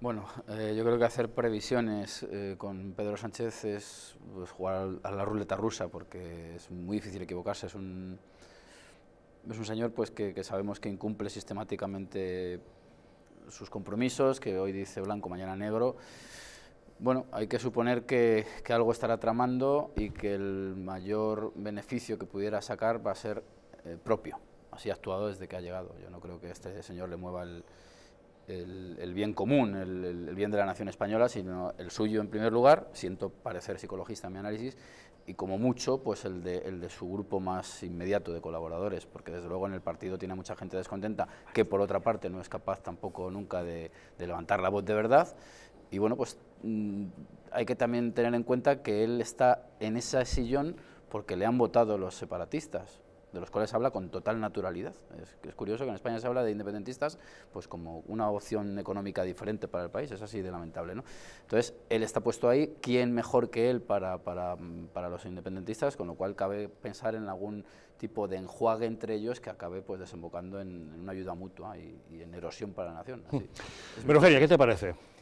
Bueno, eh, yo creo que hacer previsiones eh, con Pedro Sánchez es pues, jugar a la ruleta rusa, porque es muy difícil equivocarse. Es un, es un señor pues, que, sabemos que incumple sistemáticamente sus compromisos, que hoy dice blanco, mañana negro. Bueno, hay que suponer que, algo estará tramando y que el mayor beneficio que pudiera sacar va a ser eh, propio. Así ha actuado desde que ha llegado. Yo no creo que este señor le mueva el, el, bien común, el, bien de la nación española, sino el suyo en primer lugar, siento parecer psicologista en mi análisis, y como mucho, pues el de, el de su grupo más inmediato de colaboradores, porque desde luego en el partido tiene mucha gente descontenta, que por otra parte no es capaz tampoco nunca de, de levantar la voz de verdad, y bueno, pues mm, hay que también tener en cuenta que él está en ese sillón porque le han votado los separatistas, de los cuales habla con total naturalidad. Es, curioso que en España se habla de independentistas pues como una opción económica diferente para el país, es así de lamentable. ¿no? Entonces, él está puesto ahí, ¿quién mejor que él para, para, los independentistas? Con lo cual cabe pensar en algún tipo de enjuague entre ellos que acabe pues desembocando en, una ayuda mutua y, en erosión para la nación. Pero hmm. Eugenia, ¿qué te parece?